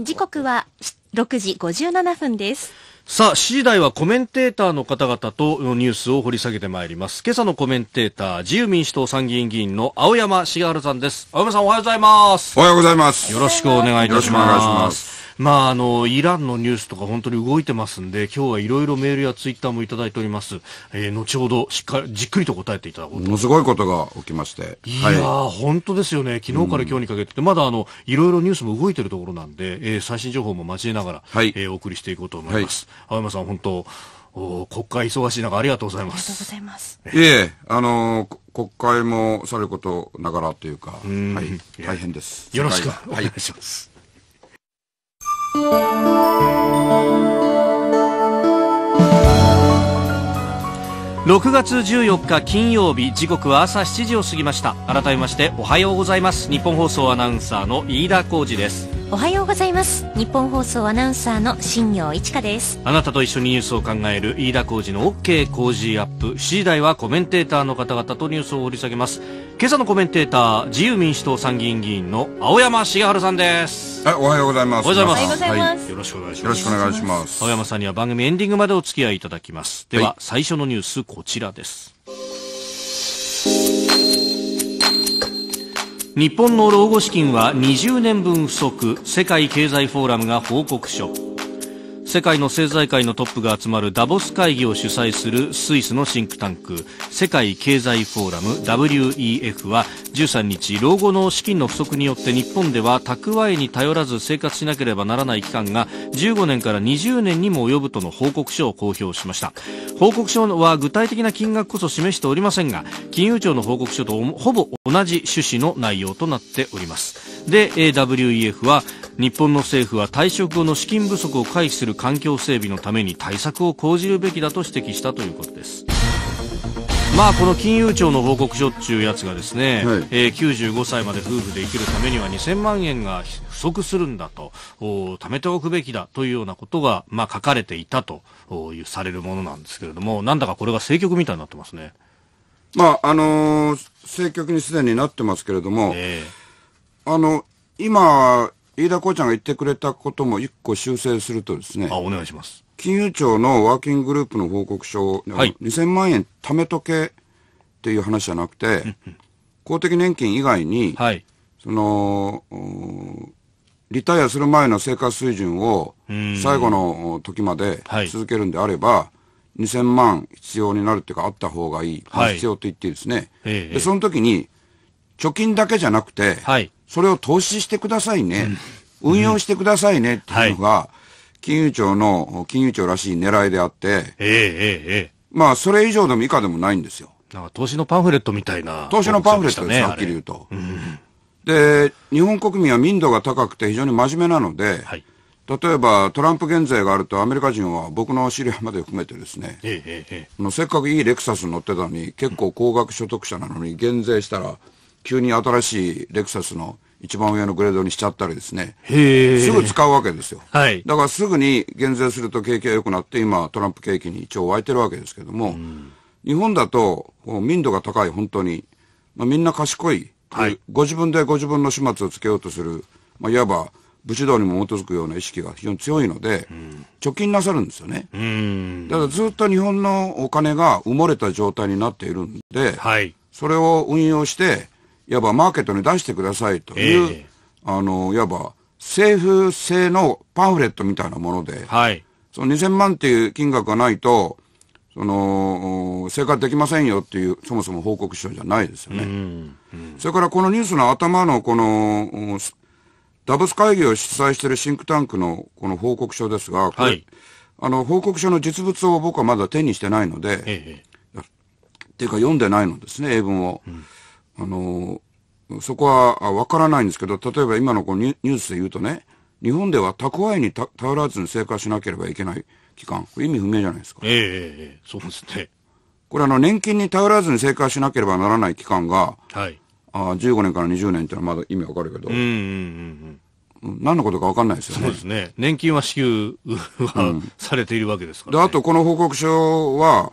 時刻は6時57分ですさあ、7時台はコメンテーターの方々とのニュースを掘り下げてまいります。今朝のコメンテーター、自由民主党参議院議員の青山茂春さんです。青山さんおはようございます。おはようございます。よろしくお願いいたします。よろしくお願いします。まあ、あの、イランのニュースとか本当に動いてますんで、今日はいろいろメールやツイッターもいただいております。えー、後ほど、しっかり、じっくりと答えていただこうと。ものすごいことが起きまして。いや、はい、本当ですよね。昨日から今日にかけて、うん、まだあの、いろいろニュースも動いてるところなんで、えー、最新情報も交えながら、はい、えー、お送りしていこうと思います。はい、青山さん、本当、お国会忙しい中ありがとうございます。ありがとうございます。いえ、あのー、国会もさることながらというか、うはい、大変です。よろしくお願いします。6月14日金曜日時刻は朝7時を過ぎました改めましておはようございます日本放送アナウンサーの飯田浩二ですおはようございます日本放送アナウンサーの新業一華ですあなたと一緒にニュースを考える飯田浩二の OK 工事アップ7時台はコメンテーターの方々とニュースを掘り下げます今朝のコメンテーター自由民主党参議院議員の青山茂春さんですはいおはようございますおはようございます、はい、よろしくお願いしますよろしくお願いします青山さんには番組エンディングまでお付き合いいただきますでは、はい、最初のニュースこちらです日本の老後資金は20年分不足世界経済フォーラムが報告書世界の政財界のトップが集まるダボス会議を主催するスイスのシンクタンク世界経済フォーラム WEF は13日老後の資金の不足によって日本では蓄えに頼らず生活しなければならない期間が15年から20年にも及ぶとの報告書を公表しました報告書は具体的な金額こそ示しておりませんが金融庁の報告書とほぼ同じ趣旨の内容となっておりますで WEF は日本の政府は退職後の資金不足を回避する環境整備のために対策を講じるべきだと指摘したということですまあこの金融庁の報告書っていうやつがですね、はい、えー、95歳まで夫婦で生きるためには2000万円が不足するんだと、貯めておくべきだというようなことが、まあ、書かれていたというされるものなんですけれども、なんだかこれが政局みたいになってますね。まああのー、政局にすでになってますけれども、えー、あの今、飯田うちゃんが言ってくれたことも一個修正するとですね。あ、お願いします。金融庁のワーキンググループの報告書、はい、2000万円貯めとけっていう話じゃなくて、公的年金以外に、はい、その、リタイアする前の生活水準を最後の時まで続けるんであれば、はい、2000万必要になるっていうか、あった方がいい。はい、必要と言っていいですね。ええ、で、その時に、貯金だけじゃなくて、はい、それを投資してくださいね。うん、運用してくださいねっていうのが、金融庁の、金融庁らしい狙いであって、ええええ。まあ、それ以上でも以下でもないんですよ。なんか投資のパンフレットみたいな。投資のパンフレットです、ね、はっきり言うと、うん。で、日本国民は民度が高くて非常に真面目なので、はい、例えばトランプ減税があるとアメリカ人は僕の知り合いまで含めてですね、ええせっかくいいレクサス乗ってたのに結構高額所得者なのに減税したら急に新しいレクサスの一番上のグレードにしちゃったりですね。すぐ使うわけですよ。はい。だからすぐに減税すると景気が良くなって、今トランプ景気に一応湧いてるわけですけども、うん、日本だと民度が高い本当に、まあ、みんな賢い、はい、ご自分でご自分の始末をつけようとする、まあ、いわば武士道にも基づくような意識が非常に強いので、うん、貯金なさるんですよね。うん、だからずっと日本のお金が埋もれた状態になっているんで、はい、それを運用して、いわばマーケットに出してくださいという、えー、あの、いわば政府製のパンフレットみたいなもので、はい、その2000万っていう金額がないと、その、生活できませんよっていう、そもそも報告書じゃないですよね。うんうん、それからこのニュースの頭のこの、ダブス会議を主催しているシンクタンクのこの報告書ですが、はい、あの報告書の実物を僕はまだ手にしてないので、ええっていうか読んでないのですね、英文を。うん、あのそこはわからないんですけど、例えば今のこのニュースで言うとね、日本では蓄えにた頼らずに生活しなければいけない期間、意味不明じゃないですか。ええええ、そうですね。これあの、年金に頼らずに生活しなければならない期間が、はい、あ15年から20年っていうのはまだ意味わかるけど、うんうんうんうん、何のことかわかんないですよね。そうですね。年金は支給は、うん、されているわけですから、ね、で、あとこの報告書は、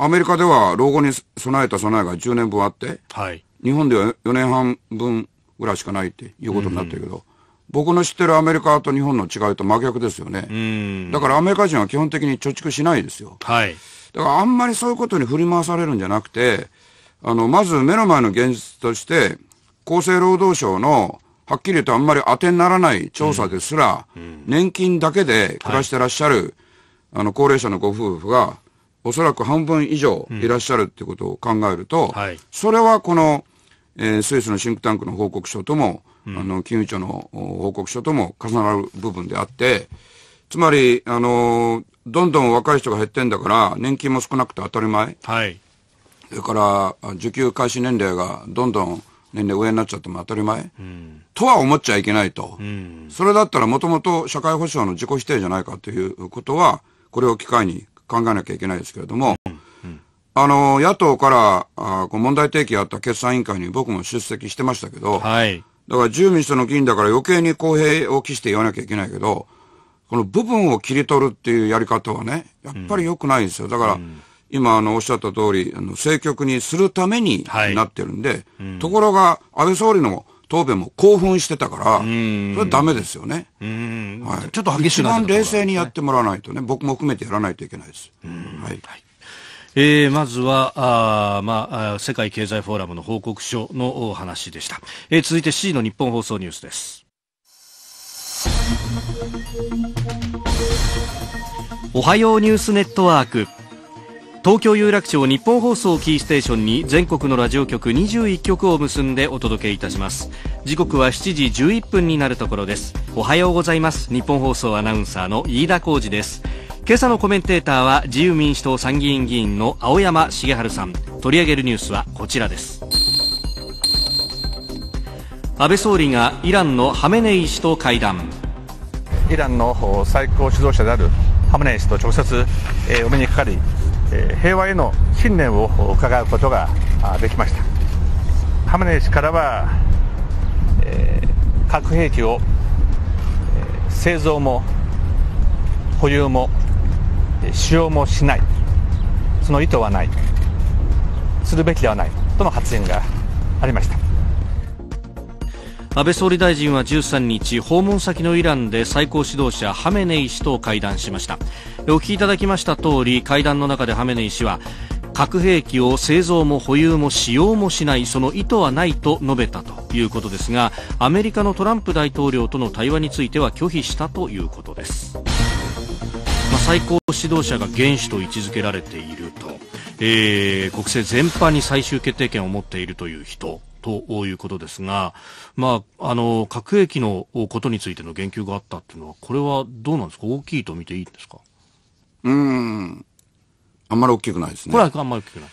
アメリカでは老後に備えた備えが10年分あって、はい、日本では4年半分ぐらいしかないっていうことになってるけど、うん、僕の知ってるアメリカと日本の違いと真逆ですよね、だからアメリカ人は基本的に貯蓄しないですよ。はい。だからあんまりそういうことに振り回されるんじゃなくて、あの、まず目の前の現実として、厚生労働省の、はっきり言うとあんまり当てにならない調査ですら、うん、年金だけで暮らしてらっしゃる、はい、あの、高齢者のご夫婦が、おそらく半分以上いらっしゃるってことを考えると、うんはい、それはこのえー、スイスのシンクタンクの報告書とも、うん、あの、金融庁の報告書とも重なる部分であって、つまり、あの、どんどん若い人が減ってんだから、年金も少なくて当たり前。はい。それから、受給開始年齢がどんどん年齢上になっちゃっても当たり前。うん、とは思っちゃいけないと。うん、それだったらもともと社会保障の自己否定じゃないかということは、これを機会に考えなきゃいけないですけれども、うんあの、野党からあ問題提起あった決算委員会に僕も出席してましたけど、はい、だから自由民主党の議員だから余計に公平を期して言わなきゃいけないけど、この部分を切り取るっていうやり方はね、やっぱり良くないですよ。だから、うん、今あのおっしゃった通り、あの政局にするためになってるんで、はいうん、ところが安倍総理の答弁も興奮してたから、それはダメですよね。はい、ちょっと激しいな、ね、一番冷静にやってもらわないとね、僕も含めてやらないといけないです。はい、はいえー、まずはあ、まあ、世界経済フォーラムの報告書のお話でした、えー、続いて C の日本放送ニュースですおはようニュースネットワーク東京有楽町日本放送キーステーションに全国のラジオ局21局を結んでお届けいたします時刻は7時11分になるところですおはようございます日本放送アナウンサーの飯田浩二です今朝のコメンテーターは自由民主党参議院議員の青山茂春さん取り上げるニュースはこちらです安倍総理がイランのハメネイ氏と会談イランの最高指導者であるハメネイ氏と直接、えお目にかかり、え平和への信念を伺うことができましたハメネイ氏からは、え核兵器を、え製造も保有も使用もしないその意図はないするべきではないとの発言がありました安倍総理大臣は13日訪問先のイランで最高指導者ハメネイ氏と会談しましたお聞きいただきました通り会談の中でハメネイ氏は核兵器を製造も保有も使用もしないその意図はないと述べたということですがアメリカのトランプ大統領との対話については拒否したということです。最高指導者が元首と位置づけられていると、えー、国政全般に最終決定権を持っているという人ということですが、まあ、あの、核兵器のことについての言及があったっていうのは、これはどうなんですか大きいと見ていいんですかうん。あんまり大きくないですね。これはあんまり大きくない。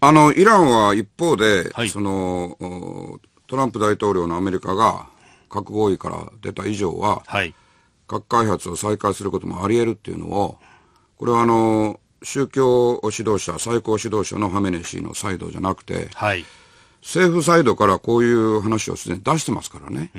あの、イランは一方で、はい、その、トランプ大統領のアメリカが核合意から出た以上は、はい、核開発を再開することもあり得るっていうのを、これはあの、宗教指導者、最高指導者のハメネシーのサイドじゃなくて、はい、政府サイドからこういう話をすでに出してますからね。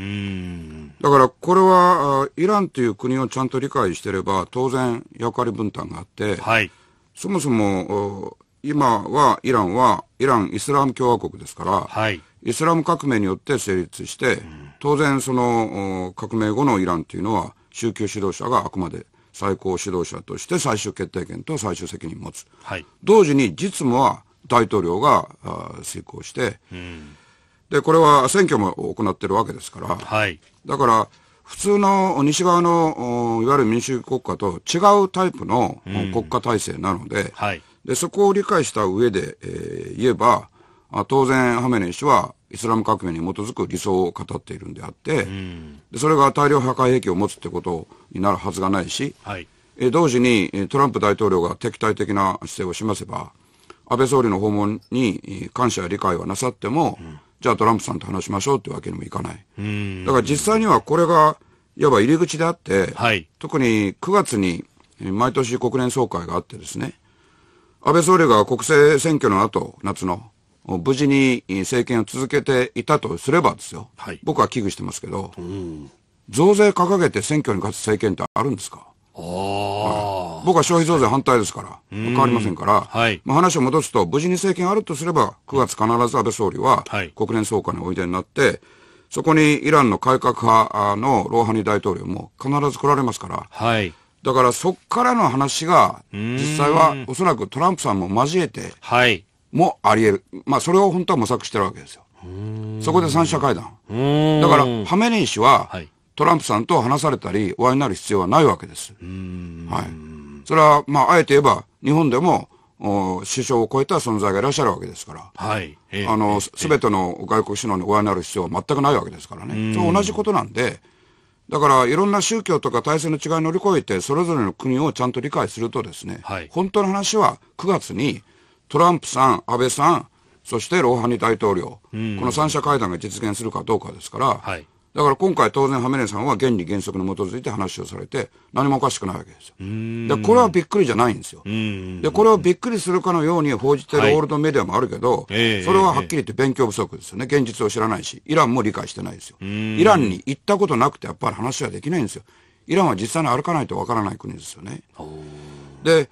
だからこれは、イランという国をちゃんと理解してれば、当然役割分担があって、はい、そもそも今はイランは、イラン・イスラム共和国ですから、はい、イスラム革命によって成立して、当然その革命後のイランというのは、宗教指導者があくまで最高指導者として最終決定権と最終責任を持つ、はい、同時に実務は大統領が遂行して、うん、でこれは選挙も行ってるわけですから、はい、だから普通の西側のいわゆる民主国家と違うタイプの国家体制なのでうんはい、でそこを理解した上で、えー、言えば当然ハメネイ師はイスラム革命に基づく理想を語っているんであって、でそれが大量破壊兵器を持つってことになるはずがないし、はい、え同時にトランプ大統領が敵対的な姿勢を示せば、安倍総理の訪問に感謝や理解はなさっても、うん、じゃあトランプさんと話しましょうってわけにもいかない。うん、だから実際にはこれが、いわば入り口であって、はい、特に9月に毎年国連総会があってですね、安倍総理が国政選挙の後、夏の、無事に政権を続けていたとすればですよ、はい、僕は危惧してますけど、うん、増税掲げて選挙に勝つ政権ってあるんですか、はい、僕は消費増税反対ですから、変わりませんから、はい、まあ、話を戻すと、無事に政権あるとすれば、9月必ず安倍総理は国連総会においでになって、そこにイランの改革派のローハニ大統領も必ず来られますから、はい、だからそこからの話が、実際はおそらくトランプさんも交えて、はい、もあり得る。まあ、それを本当は模索してるわけですよ。そこで三者会談。だから、ハメネイ氏は、はい、トランプさんと話されたり、お会いになる必要はないわけです。はい。それは、まあ、あえて言えば、日本でも、首相を超えた存在がいらっしゃるわけですから、はい、あの、す、べ、ての外国首脳にお会いになる必要は全くないわけですからね。それ同じことなんで、だからいろんな宗教とか体制の違いを乗り越えて、それぞれの国をちゃんと理解するとですね、はい、本当の話は9月にトランプさん、安倍さん、そしてローハニ大統領、この三者会談が実現するかどうかですから、はい、だから今回、当然ハメネイさんは原理原則に基づいて話をされて、何もおかしくないわけですよ。でこれはびっくりじゃないんですよ。でこれをびっくりするかのように報じてるオールドメディアもあるけど、はい、それははっきり言って勉強不足ですよね、現実を知らないし、イランも理解してないですよ。イランに行ったことなくて、やっぱり話はできないんですよ。イランは実際に歩かないとわからない国ですよね。で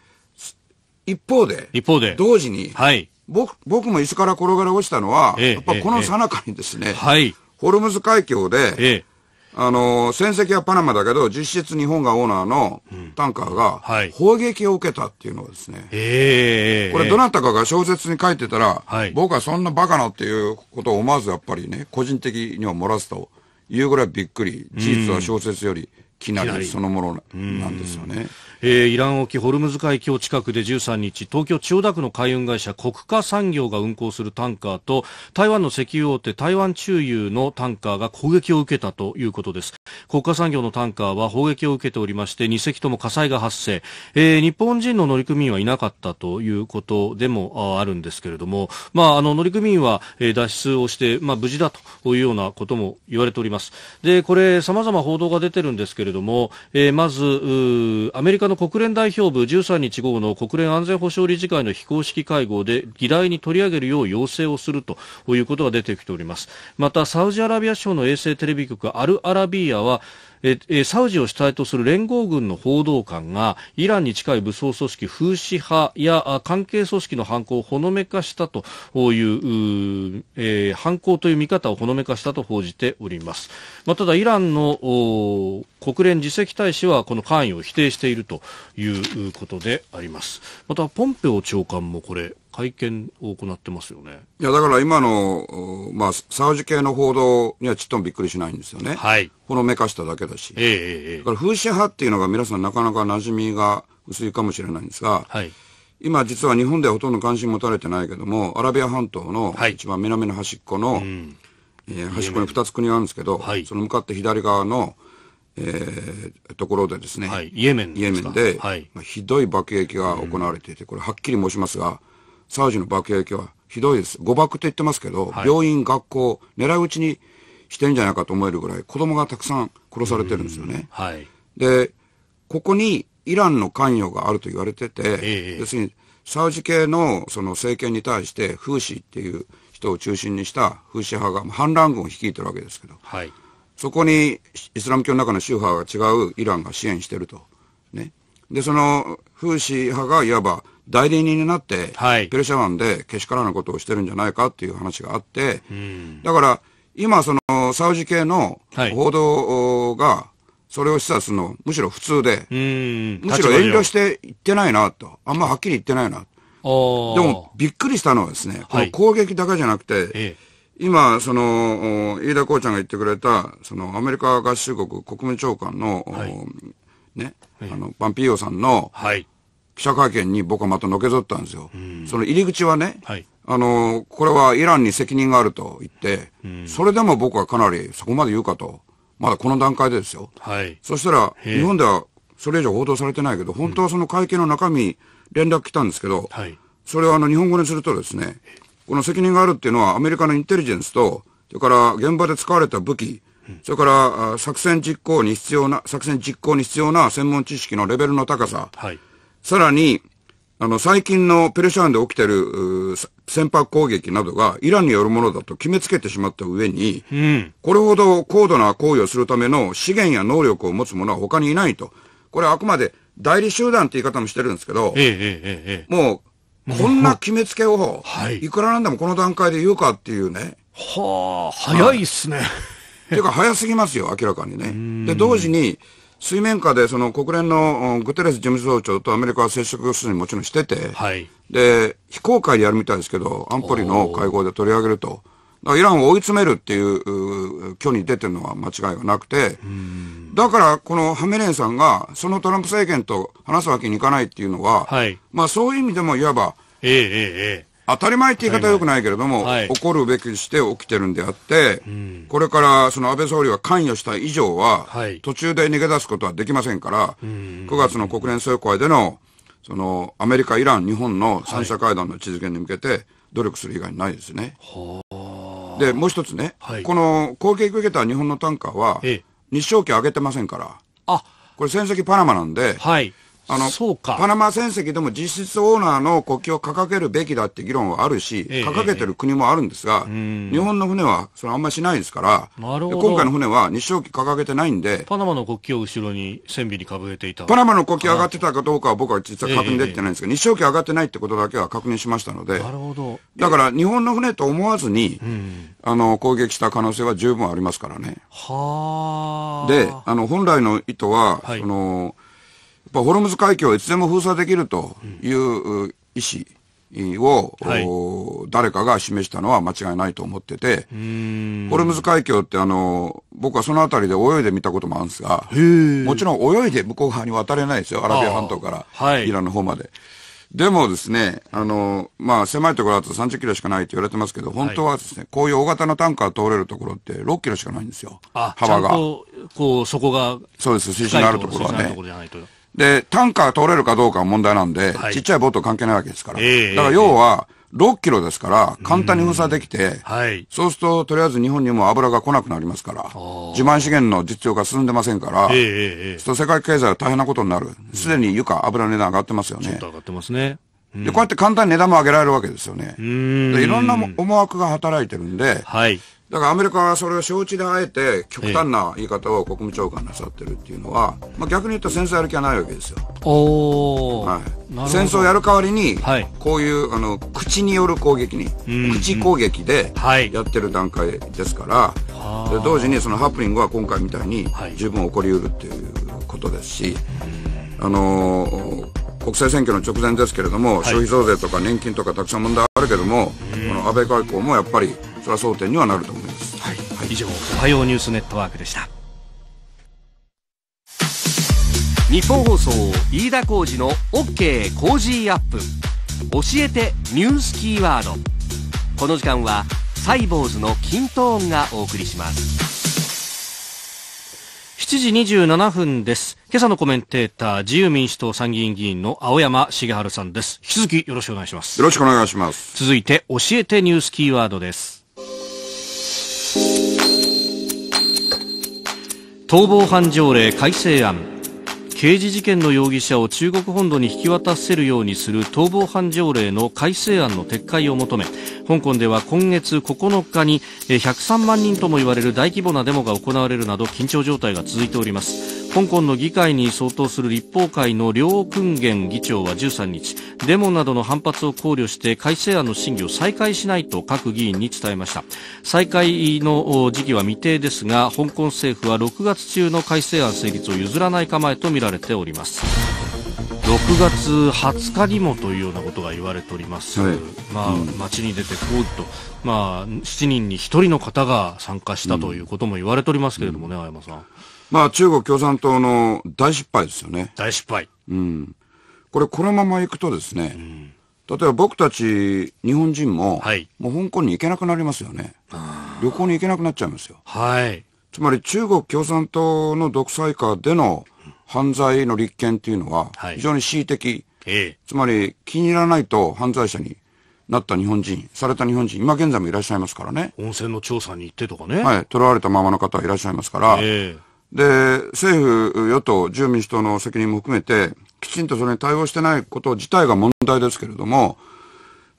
一方で、一方で、同時に、はい、僕僕も椅子から転がり落ちたのは、えやっぱこの最中にですね、え、はい、ホルムズ海峡で、あの、戦績はパナマだけど、実質日本がオーナーのタンカーが、砲撃を受けたっていうのはですね、え、は、え、い、これどなたかが小説に書いてたら、はい、僕はそんなバカなっていうことを思わずやっぱりね、個人的には漏らすというぐらいびっくり、事実は小説よりきなりそのものなんですよね。うんえー、イラン沖ホルムズ海峡近くで13日、東京千代田区の海運会社国家産業が運航するタンカーと、台湾の石油大手台湾中油のタンカーが攻撃を受けたということです。国家産業のタンカーは砲撃を受けておりまして、2隻とも火災が発生。えー、日本人の乗組員はいなかったということでもあるんですけれども、まあ、あの、乗組員は、えー、脱出をして、まあ、無事だというようなことも言われております。で、これ、様々報道が出てるんですけれども、えー、まず、アメリカの国連代表部13日午後の国連安全保障理事会の非公式会合で議題に取り上げるよう要請をするということが出てきておりますまたサウジアラビア省の衛星テレビ局アルアラビーヤはええサウジを主体とする連合軍の報道官がイランに近い武装組織フーシ派や関係組織の犯行をほのめかしたというう、えー、犯行という見方をほのめかしたと報じております、まあ、ただイランの国連次席大使はこの関与を否定しているということでありますまたポンペオ長官もこれ会見を行ってますよね。いや、だから今の、まあ、サウジ系の報道にはちっともびっくりしないんですよね。はい。ほのめかしただけだし。ええええ。だから、風刺派っていうのが皆さんなかなか馴染みが薄いかもしれないんですが、はい。今実は日本ではほとんど関心持たれてないけども、アラビア半島の一番南の端っこの、はい、えー、端っこに2つ国があるんですけど、はい、その向かって左側の、えー、ところでですね、はい、イエメンでイエメンで、はいまあ、ひどい爆撃が行われていて、これはっきり申しますが、サウジの爆撃はひどいです。誤爆と言ってますけど、はい、病院、学校、狙い撃ちにしてんじゃないかと思えるぐらい、子供がたくさん殺されてるんですよね。はい、で、ここにイランの関与があると言われてて、えー、要するに、サウジ系のその政権に対して、フーシーっていう人を中心にしたフーシー派が反乱軍を率いてるわけですけど、はい、そこにイスラム教の中の宗派が違うイランが支援してると。ね。で、そのフーシー派がいわば代理人になって、はい、ペルシャ湾でけしからぬことをしてるんじゃないかっていう話があって、だから、今、その、サウジ系の報道が、それを示唆するの、むしろ普通で、むしろ遠慮して言ってないなと、あんまはっきり言ってないな。でも、びっくりしたのはですね、はい、この攻撃だけじゃなくて、ええ今、その、飯田こうちゃんが言ってくれた、その、アメリカ合衆国国務長官の、はい、ね、はい、あの、パンピーオさんの、はい、記者会見に僕はまたのけぞったんですよ。その入り口はね、はい、あの、これはイランに責任があると言って、それでも僕はかなりそこまで言うかと。まだこの段階でですよ。はい。そしたら、日本ではそれ以上報道されてないけど、本当はその会見の中身、連絡来たんですけど、はい、それをあの日本語にするとですね、この責任があるっていうのはアメリカのインテリジェンスと、それから現場で使われた武器、それから作戦実行に必要な、作戦実行に必要な専門知識のレベルの高さ、はい、さらに、あの、最近のペルシャ湾で起きてる、船舶攻撃などがイランによるものだと決めつけてしまった上に、うん、これほど高度な行為をするための資源や能力を持つ者は他にいないと。これはあくまで代理集団って言い方もしてるんですけど、ええええ、もう、こんな決めつけを、いくらなんでもこの段階で言うかっていうね。はあ、早いっすね。ていうか早すぎますよ、明らかにね。で、同時に、水面下でその国連のグテレス事務総長とアメリカは接触するにもちろんしてて、はい、で非公開でやるみたいですけど、安保理の会合で取り上げると。イランを追い詰めるっていう虚に出てるのは間違いがなくて、だからこのハメレンさんがそのトランプ政権と話すわけにいかないっていうのは、はい、まあそういう意味でもいわば、ええええ、当たり前って言い方はよくないけれども、はい、起こるべきして起きてるんであって、うん、これからその安倍総理は関与した以上は、はい、途中で逃げ出すことはできませんから、うん、9月の国連総会での、そのアメリカ、イラン、日本の三者会談の図現に向けて、努力する以外にないですね。はい、で、もう一つね、はい、この攻撃を受けた日本のタンカーは、日照期上げてませんから、あこれ、戦績パナマなんで、はい、あの、パナマ船籍でも実質オーナーの国旗を掲げるべきだって議論はあるし、掲げてる国もあるんですが、日本の船はそれあんまりしないですから、今回の船は日照旗掲げてないんで、パナマの国旗を後ろに船尾に掲げていた。パナマの国旗上がってたかどうかは僕は実は確認できてないんですが、日照旗上がってないってことだけは確認しましたので、なるほど。だから日本の船と思わずに、あの、攻撃した可能性は十分ありますからね。はで、あの、本来の意図は、その、ぱホルムズ海峡をいつでも封鎖できるという意思を、はい、誰かが示したのは間違いないと思ってて、ホルムズ海峡ってあの、僕はその辺りで泳いで見たこともあるんですが、もちろん泳いで向こう側に渡れないですよ、アラビア半島から、はい、イランの方まで。でもですね、あの、まあ、狭いところだと30キロしかないって言われてますけど、本当はですね、はい、こういう大型のタンカー通れるところって6キロしかないんですよ。幅が。こう、そこが。そうです、水深のあるところはね。で、タンカー通れるかどうかは問題なんで、はい、ちっちゃいボート関係ないわけですから。えー、だから要は、6キロですから、簡単に封鎖できて、はい、そうすると、とりあえず日本にも油が来なくなりますから、自慢資源の実用化進んでませんから、えーええ。そう世界経済は大変なことになる。すで、に、床に油、油値段上がってますよね。ちょっと上がってますね。で、こうやって簡単に値段も上げられるわけですよね。でいろんな思惑が働いてるんで、はい、だからアメリカはそれを承知であえて極端な言い方を国務長官なさってるっていうのは、まあ、逆に言うと戦争やる気はないわけですよ。おはい、戦争やる代わりに、はい、こういうあの口による攻撃に、うん、口攻撃でやってる段階ですから、はい、で同時にそのハプニングは今回みたいに十分起こりうるっていうことですし、はい、あのー国政選挙の直前ですけれども、はい、消費増税とか年金とかたくさん問題あるけども、この安倍外交もやっぱりそれは争点にはなると思います、はいはい、以上おはようニュースネットワークでした日本放送飯田浩二の OK コージーアップ教えてニュースキーワードこの時間はサイボーズのキン音がお送りします7時27分です今朝のコメンテーター自由民主党参議院議員の青山茂春さんです引き続きよろしくお願いしますよろしくお願いします続いて教えてニュースキーワードです逃亡犯条例改正案刑事事件の容疑者を中国本土に引き渡せるようにする逃亡犯条例の改正案の撤回を求め香港では今月9日に103万人ともいわれる大規模なデモが行われるなど緊張状態が続いております香港の議会に相当する立法会の両訓元議長は13日デモなどの反発を考慮して改正案の審議を再開しないと各議員に伝えました再開の時期は未定ですが香港政府は6月中の改正案成立を譲らない構えとみられております6月20日にもというようなことが言われております、はい、まあ、うん、街に出てこうと、まあ、7人に1人の方が参加したということも言われておりますけれどもね、うん、青山さん。まあ中国共産党の大失敗ですよね。大失敗。うん。これこのまま行くとですね、うん、例えば僕たち日本人も、はい、もう香港に行けなくなりますよね。旅行に行けなくなっちゃいますよ。はい。つまり中国共産党の独裁下での犯罪の立件っていうのは非常に恣意的。はい、つまり気に入らないと犯罪者になった日本人、された日本人、今現在もいらっしゃいますからね。温泉の調査に行ってとかね。はい、囚われたままの方はいらっしゃいますから。えーで、政府、与党、自由民主党の責任も含めて、きちんとそれに対応してないこと自体が問題ですけれども、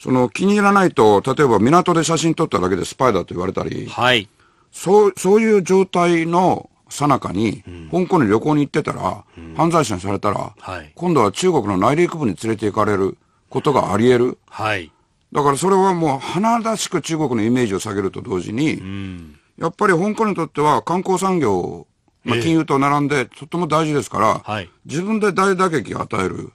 その気に入らないと、例えば港で写真撮っただけでスパイだと言われたり、はい、そう、そういう状態のさなかに、香港に旅行に行ってたら、うん、犯罪者にされたら、はい、今度は中国の内陸部に連れて行かれることがあり得る。はい、だからそれはもう、華々しく中国のイメージを下げると同時に、うん、やっぱり香港にとっては観光産業まあ、金融と並んで、とっても大事ですから、自分で大打撃を与える。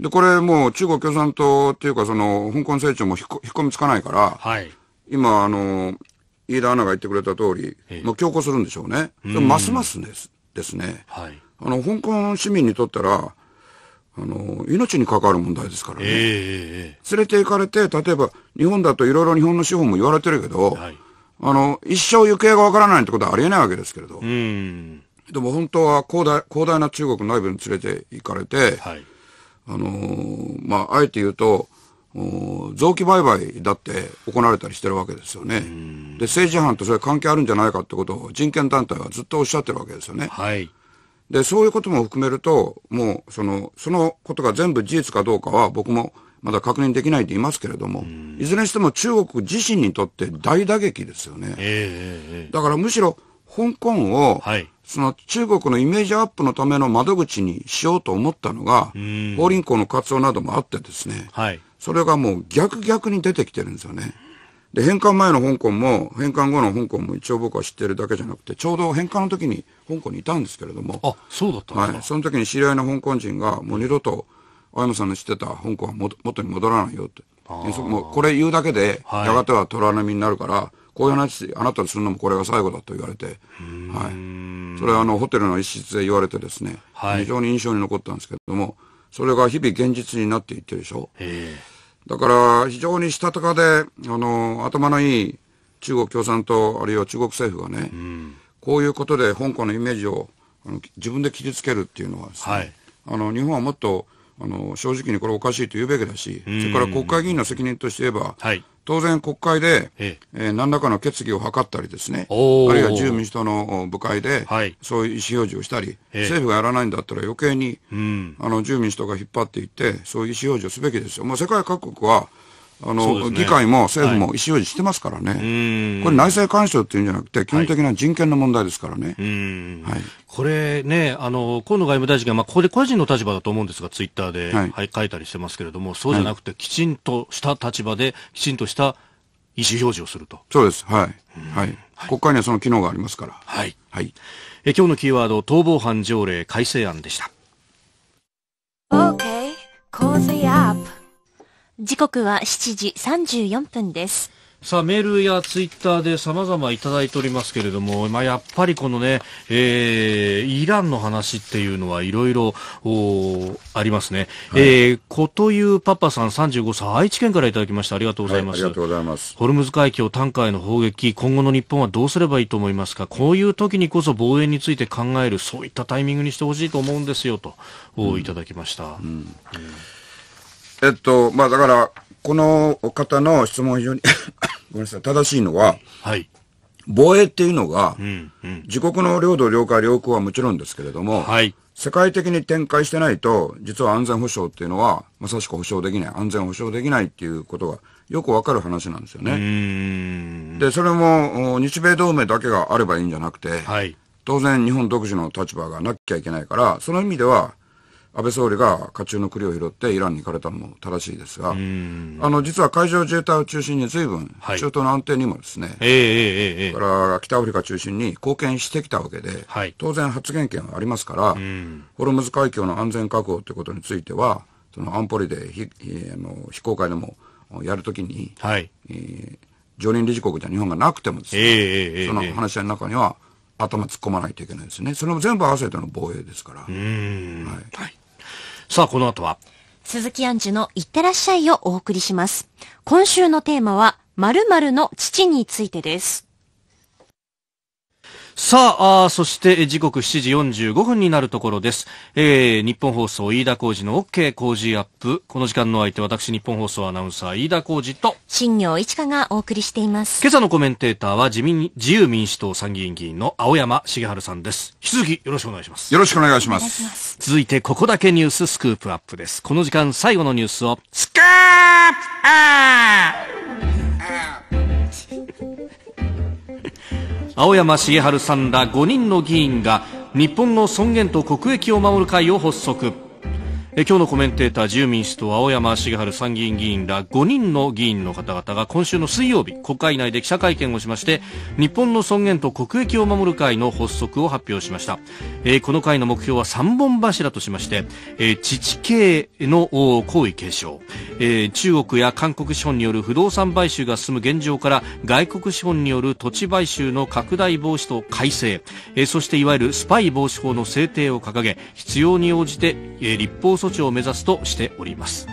で、これもう中国共産党っていうか、その、香港成長も引っ込みつかないから、はい、今、あの、飯田アナが言ってくれた通り、もう強行するんでしょうね。ますますですですね、はい。あの、香港市民にとったら、あの、命に関わる問題ですからね。えー、連れて行かれて、例えば、日本だといろいろ日本の資本も言われてるけど、はいあの、一生行方がわからないってことはありえないわけですけれど。でも本当は広大、広大な中国内部に連れて行かれて、はい、あのー、まあ、あえて言うと、臓器売買だって行われたりしてるわけですよね。で、政治犯とそれ関係あるんじゃないかってことを人権団体はずっとおっしゃってるわけですよね。はい。で、そういうことも含めると、もう、その、そのことが全部事実かどうかは僕もまだ確認できないって言いますけれども、いずれにしても中国自身にとって大打撃ですよね。えー、だからむしろ香港を、はい、その中国のイメージアップのための窓口にしようと思ったのが、法輪功の活動などもあってですね、はい、それがもう逆逆に出てきてるんですよね。で、返還前の香港も、返還後の香港も一応僕は知ってるだけじゃなくて、ちょうど返還の時に香港にいたんですけれども、あ、そうだったはい、その時に知り合いの香港人が、もう二度と青山さんの知ってた香港はも元に戻らないよって。そもこれ言うだけで、はい、やがては虎並みになるから、こういう話、あなたにするのもこれが最後だと言われて、はい、それはあのホテルの一室で言われてですね、はい、非常に印象に残ったんですけれども、それが日々現実になっていってるでしょ。だから非常にしたたかで、あの、頭のいい中国共産党、あるいは中国政府がね、こういうことで香港のイメージをあの自分で切りつけるっていうのはですね、はい、あの日本はもっとあの正直にこれおかしいと言うべきだし、それから国会議員の責任として言えば、はい、当然国会で、えー、何らかの決議を図ったりですね、あるいは自由民主党の部会で、はい、そういう意思表示をしたり、政府がやらないんだったら余計に、あの自由民主党が引っ張っていって、そういう意思表示をすべきですよ。もう世界各国はあの、ね、議会も政府も意思表示してますからね、はい、これ、内政干渉っていうんじゃなくて、基本的な人権の問題ですからね、はい、はい、これね、あの河野外務大臣が、まあ、ここで個人の立場だと思うんですが、ツイッターで、はい書いたりしてますけれども、そうじゃなくて、きちんとした立場で、きちんとした意思表示をすると。そうです、はい、はい、国会にはその機能がありますから。はい、はい、え今日のキーワード、逃亡犯条例改正案でした。OK, a l l the p 時刻は7時34分です。さあ、メールやツイッターで様々いただいておりますけれども、まあ、やっぱりこのね、えー、イランの話っていうのはいろいろ、ありますね。はい、えー、こというパパさん35歳、愛知県からいただきました。ありがとうございます。はい、ありがとうございます。ホルムズ海峡、短海の砲撃、今後の日本はどうすればいいと思いますかこういう時にこそ防衛について考える、そういったタイミングにしてほしいと思うんですよ、と、おいただきました。うんうんえっと、まあだから、この方の質問非常に ごめんなさい、正しいのは、はい。防衛っていうのが、うんうん、自国の領土、領海、領空はもちろんですけれども、はい、世界的に展開してないと、実は安全保障っていうのは、まさしく保障できない、安全保障できないっていうことがよくわかる話なんですよね。で、それも、日米同盟だけがあればいいんじゃなくて、はい、当然日本独自の立場がなきゃいけないから、その意味では、安倍総理が家中の栗を拾ってイランに行かれたのも正しいですが、あの実は海上自衛隊を中心に随分、中東の安定にもですね、はい、えー、えー、から北アフリカ中心に貢献してきたわけで、はい、当然発言権はありますから、ホルムズ海峡の安全確保ということについては、その安保理で非,、え非公開でもやるときに、はい、えー、常任理事国では日本がなくてもですね、えーえー、その話し合いの中には、頭突っ込まないといけないですね。それも全部合わせての防衛ですから。はい、はいさあ、この後は。鈴木杏樹のいってらっしゃいをお送りします。今週のテーマは、〇〇の父についてです。さあそして時刻7時45分になるところです。えー、日本放送飯田浩二の OK 工事アップ。この時間の相手、私日本放送アナウンサー飯田浩二と、新業一華がお送りしています。今朝のコメンテーターは自民、自由民主党参議院議員の青山茂春さんです。引き続きよろしくお願いします。よろしくお願いします。続いてここだけニューススクープアップです。この時間最後のニュースを、スクープア青山茂春さんら5人の議員が日本の尊厳と国益を守る会を発足え今日のコメンテーター自由民主党青山茂春参議院議員ら5人の議員の方々が今週の水曜日国会内で記者会見をしまして日本の尊厳と国益を守る会の発足を発表しました、えー、この会の目標は3本柱としまして、えー、自治系の行為継承、えー、中国や韓国資本による不動産買収が進む現状から外国資本による土地買収の拡大防止と改正、えそしていわゆるスパイ防止法の制定を掲げ必要に応じて、え立法措置を目指すとしております。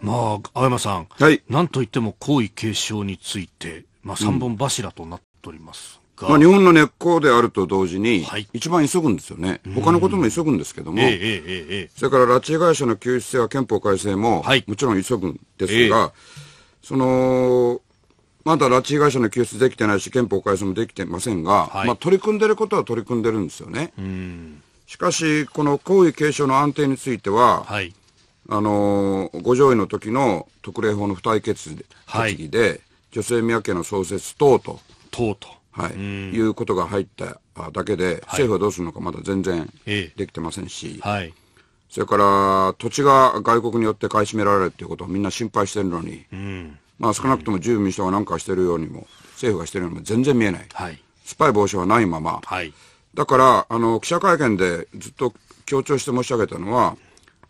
まあ、青山さん、はい、なんといっても皇位継承について、まあ、3本柱となっております。うんまあ、日本の根っこであると同時に、はい、一番急ぐんですよね、他のことも急ぐんですけども、えーえー、それから拉致被害者の救出制は憲法改正も、はい、もちろん急ぐんですが、えー、そのまだ拉致被害者の救出できてないし、憲法改正もできてませんが、はい、まあ、取り組んでることは取り組んでるんですよね。うんしかし、この皇位継承の安定については、はい、あのご五条院の時の特例法の付帯決議で、はい、女性宮家の創設等と。等と。はい、いうことが入っただけで、はい、政府はどうするのかまだ全然できてませんし、ええ、はい、それから土地が外国によって買い占められるということをみんな心配してるのに、うん、まあ、少なくとも自由民主党が何かしてるようにも、政府がしてるようにも全然見えない、はい、スパイ防止はないまま、はい、だから、あの、記者会見でずっと強調して申し上げたのは、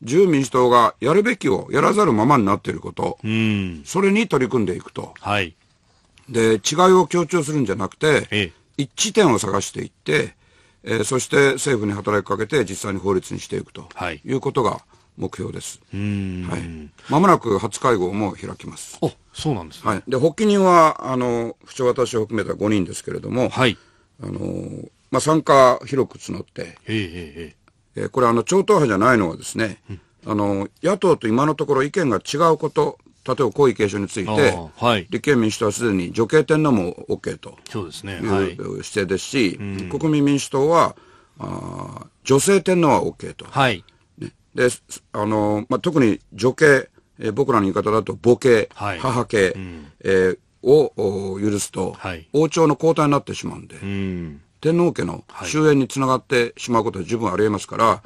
自由民主党がやるべきをやらざるままになっていること、うん、それに取り組んでいくと、はい、で違いを強調するんじゃなくて、一致点を探していって、えー、そして政府に働きかけて実際に法律にしていくと、はい、いうことが目標です。はい。まもなく初会合も開きます。あ、そうなんです、ね、はい。で、発起人は、あの、不調私を含めた5人ですけれども、はい。あの、まあ、参加広く募って、えー、これあの超党派じゃないのはですね、うん、あの野党と今のところ意見が違うこと、例えば皇位継承について、はい、立憲民主党はすでに女系天皇も OK とそうですね、はい、姿勢ですし、うん、国民民主党はあ女性天皇は OK と、はいね、であのまあ、特に女系、えー、僕らの言い方だと母系、はい、母系、うん、えー、を許すと、はい、王朝の交代になってしまうんで。うん天皇家の終焉につながってしまうことは十分あり得ますから、だか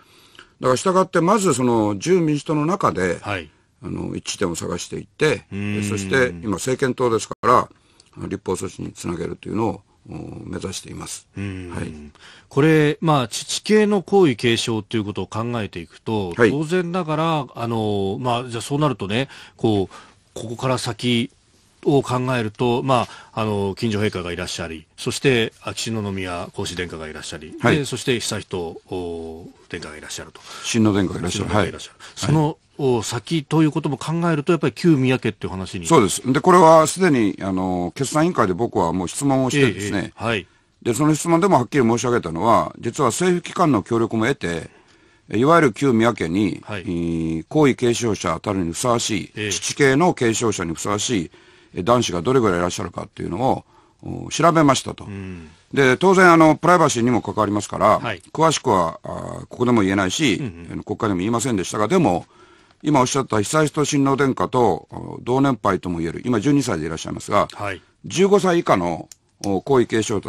ら従ってまずその自由民主党の中で、はい、あの一致点を探していってそして今政権党ですから立法措置につなげるというのを目指しています、はい、これ、まあ、父系の皇位継承ということを考えていくと、はい、当然ながらあの、まあ、じゃそうなるとねこうここから先を考えると、まあ、あの、近所陛下がいらっしゃり、そして、秋篠宮皇嗣殿下がいらっしゃり、はい、でそして、悠仁殿下がいらっしゃると。親王殿下がいらっしゃる。はい。その、先ということも考えると、やっぱり旧宮家っていう話にそうです、でこれはすでにあの決算委員会で僕はもう質問をしてですね、ええはい、でその質問でもはっきり申し上げたのは、実は政府機関の協力も得て、いわゆる旧宮家に、はい、皇位継承者たるにふさわしい、え父系の継承者にふさわしい、男子がどれぐらいいらっしゃるかっていうのを調べましたと。で、当然、あの、プライバシーにも関わりますから、はい、詳しくはあ、ここでも言えないし、うんうん、国会でも言いませんでしたが、でも、今おっしゃった被者人親王殿下と同年配とも言える、今12歳でいらっしゃいますが、はい、15歳以下の皇位継承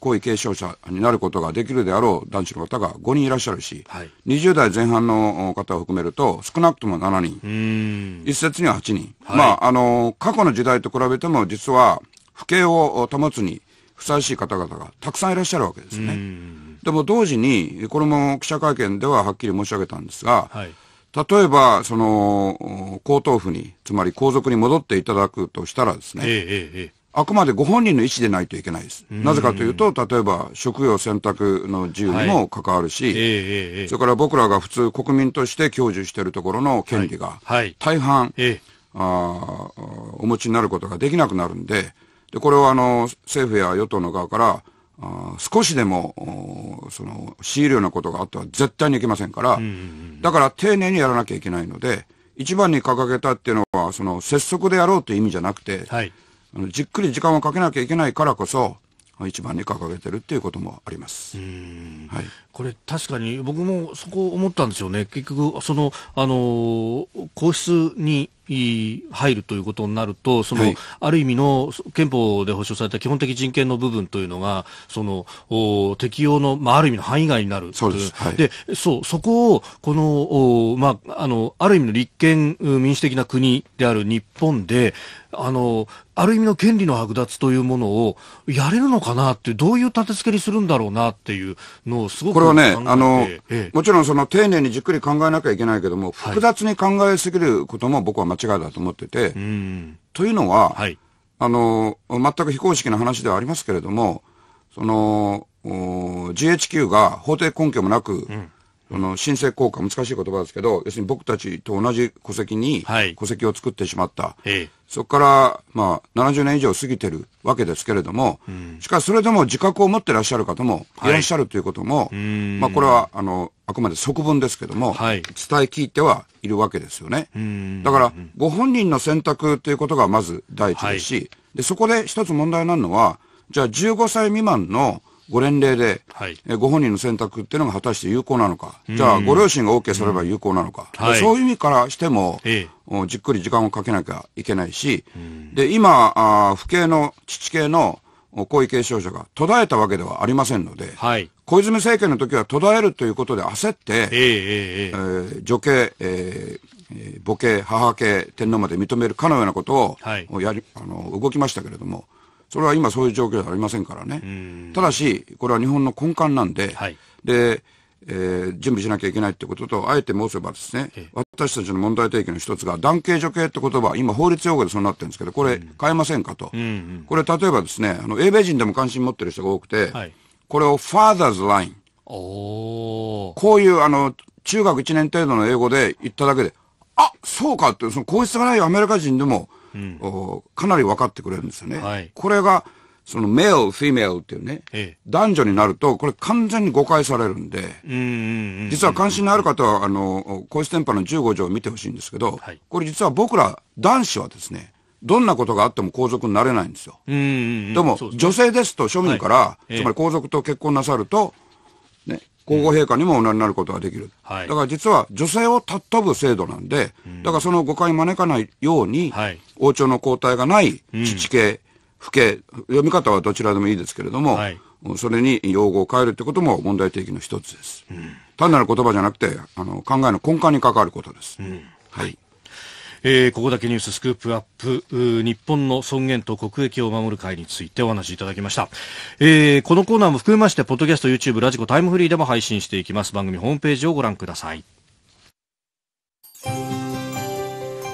皇位継承者になることができるであろう男子の方が5人いらっしゃるし、はい、20代前半の方を含めると少なくとも7人、一説には8人、はい、まあ、あの、過去の時代と比べても実は、不敬を保つにふさわしい方々がたくさんいらっしゃるわけですね。でも同時に、これも記者会見でははっきり申し上げたんですが、はい例えば、その、皇統府に、つまり皇族に戻っていただくとしたらですね、ええあくまでご本人の意思でないといけないです。なぜかというと、例えば、食料選択の自由にも関わるし、はいえー、それから僕らが普通国民として享受しているところの権利が、大半、はいえー、あお持ちになることができなくなるんで、でこれはあの政府や与党の側から、あ少しでもその強いるようなことがあっては絶対にいけませんから、だから丁寧にやらなきゃいけないので、一番に掲げたっていうのは、その拙速でやろうという意味じゃなくて、はい、あのじっくり時間をかけなきゃいけないからこそ、一番に掲げてるっていうこともあります。はい、これ確かに僕もそこ思ったんですよね。結局、その、あの、皇室に入るということになると、その、はい、ある意味の憲法で保障された基本的人権の部分というのが、その、お適用の、まあ、ある意味の範囲外になるそうです。はい、で、そう、そこを、この、おまあ、あの、ある意味の立憲民主的な国である日本で、あの、ある意味の権利の剥奪というものをやれるのかなって、どういう立て付けにするんだろうなっていうのをすごくこれはね、あの、ええ、もちろんその丁寧にじっくり考えなきゃいけないけども、複雑に考えすぎることも僕は間違いだと思ってて、というのは、はい、あの、全く非公式な話ではありますけれども、その、GHQ が法定根拠もなく、うんあの、申請効果、難しい言葉ですけど、要するに僕たちと同じ戸籍に、戸籍を作ってしまった。そこから、まあ、70年以上過ぎてるわけですけれども、うん、しかしそれでも自覚を持ってらっしゃる方もいらっしゃるということも、はい、まあ、これは、あの、あくまで即分ですけども、はい、伝え聞いてはいるわけですよね。だから、ご本人の選択ということがまず第一ですし、でそこで一つ問題なのは、じゃあ15歳未満のご連齢で、はい、ご本人の選択っていうのが果たして有効なのか、じゃあ、ご両親が OK すれば有効なのか、そういう意味からしても、じっくり時間をかけなきゃいけないし、で今父系の、父系の皇位継承者が途絶えたわけではありませんので、はい、小泉政権の時は途絶えるということで焦って、えええー、女系、えー母系、母系、天皇まで認めるかのようなことをやり、はい、あの動きましたけれども、それは今そういう状況ではありませんからね。ただし、これは日本の根幹なんで、はい、で、えー、準備しなきゃいけないってことと、あえて申せばですね、私たちの問題提起の一つが、男系女系って言葉、今法律用語でそうなってるんですけど、これ変えませんかと。うんうんうん、これ例えばですね、あの、英米人でも関心持ってる人が多くて、はい、これをファーザーズライン。こういう、あの、中学1年程度の英語で言っただけで、あ、そうかって、その皇室がないアメリカ人でも、うん、かなり分かってくれるんですよね。はい、これが、そのメール、フィメールっていうね、ええ、男女になると、これ完全に誤解されるんで、実は関心のある方は、あの、皇室天波の15条を見てほしいんですけど、はい、これ実は僕ら男子はですね、どんなことがあっても皇族になれないんですよ。でも、ね、女性ですと庶民から、はい、つまり皇族と結婚なさると、え皇后陛下にもおなりになることができる。はい、だから実は女性を尊ぶ制度なんで、うん、だからその誤解招かないように、はい、王朝の交代がない父系、父系、読み方はどちらでもいいですけれども、はい、それに用語を変えるってことも問題提起の一つです。うん、単なる言葉じゃなくて、あの、考えの根幹に関わることです。はいえー、ここだけニューススクープアップ日本の尊厳と国益を守る会についてお話いただきました、えー、このコーナーも含めましてポッドキャスト YouTube ラジコタイムフリーでも配信していきます番組ホームページをご覧ください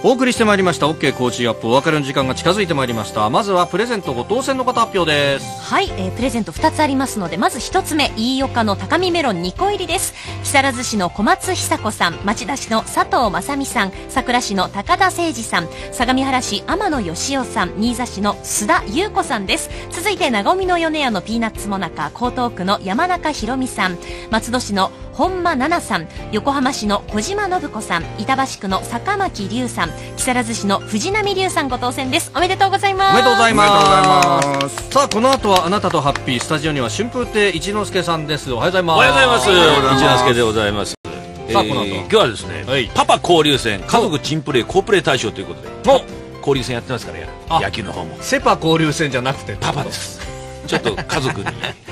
お送りしてまいりました OK コージーアップお別れの時間が近づいてまいりましたまずはプレゼントご当選の方発表ですはい、えー、プレゼント2つありますのでまず1つ目飯岡の高見メロン2個入りです木更津市の小松久子さん町田市の佐藤正美さん桜市の高田誠二さん相模原市天野義雄さん新座市の須田優子さんです続いて和みの米屋のピーナッツもなか江東区の山中博美さん松戸市の本間奈々さん横浜市の小島信子さん板橋区の坂巻龍さん木更津市の藤波龍さんご当選ですおめでとうございますおめでとうございますさあこの後はあなたとハッピースタジオには春風亭一之輔さんですおはようございますおはようございます一之輔でございますさあこの後、えー、今日はですね、はい、パパ交流戦家族チンプレー好プレー大賞ということで交流戦やってますから野球の方もセパ交流戦じゃなくてパパですちょっと家族に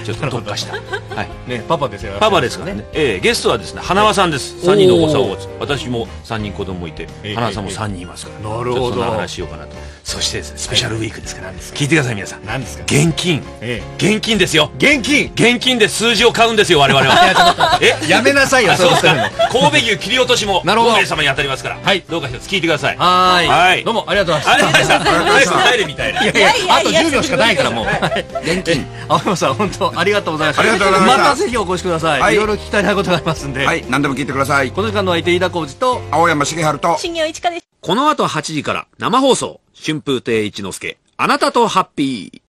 ちょっと特化したはいねパパですよパパですかね、えー、ゲストはですね花輪さんです、はい、人のお子さんを持つ私も三人子供いて花輪さんも三人いますから、なるほどその話しようかなとそして、ね、スペシャルウィークですから、はい、聞いてください皆さん何ですか現金、ええ、現金ですよ現金現金で数字を買うんですよ我々は えやめなさいよそうですか神戸牛切り落としも5名様に当たりますから、はい、どうか一つ聞いてくださいはいはい。どうもありがとうございましたありがとうございました帰るみたいないやいやあと十秒しかないからもう、はいぜひ青山さん本当ありがとうございましたまたぜひお越しください、はい、いろいろ聞きたいなことがありますんではい何でも聞いてくださいこの時間の相手飯田浩二と青山茂春と新業一華ですこの後8時から生放送春風亭一之輔あなたとハッピー